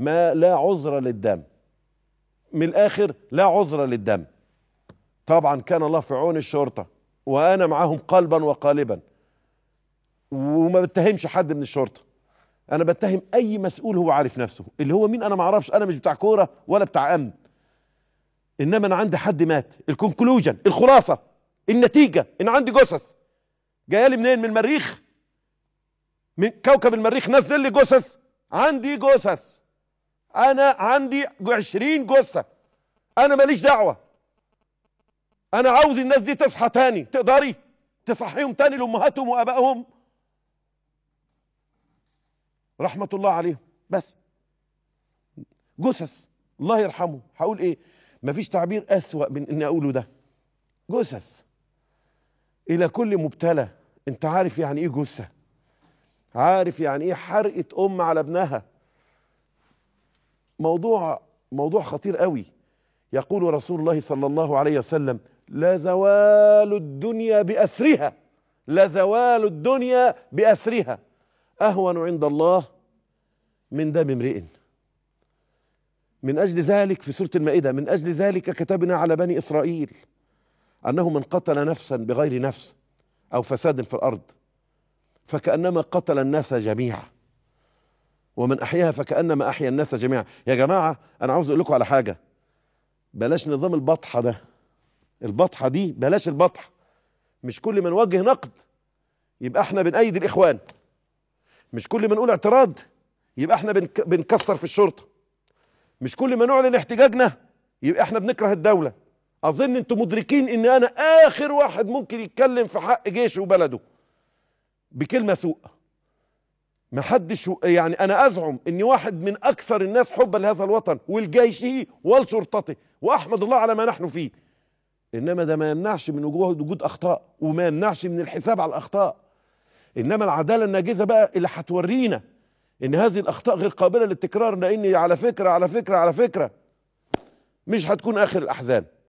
ما لا عذر للدم من الاخر لا عذر للدم طبعا كان الله في عون الشرطه وانا معاهم قلبا وقالبا وما بتهمش حد من الشرطه انا بتهم اي مسؤول هو عارف نفسه اللي هو مين انا ما اعرفش انا مش بتاع كوره ولا بتاع امن انما انا عندي حد مات الكونكلوجن الخلاصه النتيجه ان عندي جثث جايه لي منين من المريخ من كوكب المريخ نزل لي جثث عندي جثث انا عندي 20 جثه انا ماليش دعوه انا عاوز الناس دي تصحى تاني تقدري تصحيهم تاني لامهاتهم وابائهم رحمه الله عليهم بس جثث الله يرحمه هقول ايه مفيش تعبير اسوا من اني اقوله ده جثث الى كل مبتلى انت عارف يعني ايه جثه عارف يعني ايه حرقه ام على ابنها موضوع موضوع خطير قوي يقول رسول الله صلى الله عليه وسلم لا زوال الدنيا بأسرها لا زوال الدنيا بأسرها أهون عند الله من دم امرئ من أجل ذلك في سورة المائدة من أجل ذلك كتبنا على بني إسرائيل أنه من قتل نفسا بغير نفس أو فساد في الأرض فكأنما قتل الناس جميعا ومن أحياها فكأنما أحيا الناس جميعا يا جماعة أنا عاوز أقول لكم على حاجة بلاش نظام البطحة ده البطحة دي بلاش البطحة مش كل ما نوجه نقد يبقى احنا بنأيد الإخوان مش كل ما نقول اعتراض يبقى احنا بنكسر في الشرطة مش كل ما نعلن احتجاجنا يبقى احنا بنكره الدولة اظن انتم مدركين ان انا اخر واحد ممكن يتكلم في حق جيشه وبلده بكلمة سوء ما حدش يعني انا ازعم اني واحد من اكثر الناس حبا لهذا الوطن ولجيشه ولشرطته واحمد الله على ما نحن فيه انما ده ما يمنعش من وجود اخطاء وما يمنعش من الحساب على الاخطاء انما العداله الناجزه بقى اللي هتورينا ان هذه الاخطاء غير قابله للتكرار لان على فكره على فكره على فكره مش هتكون اخر الاحزان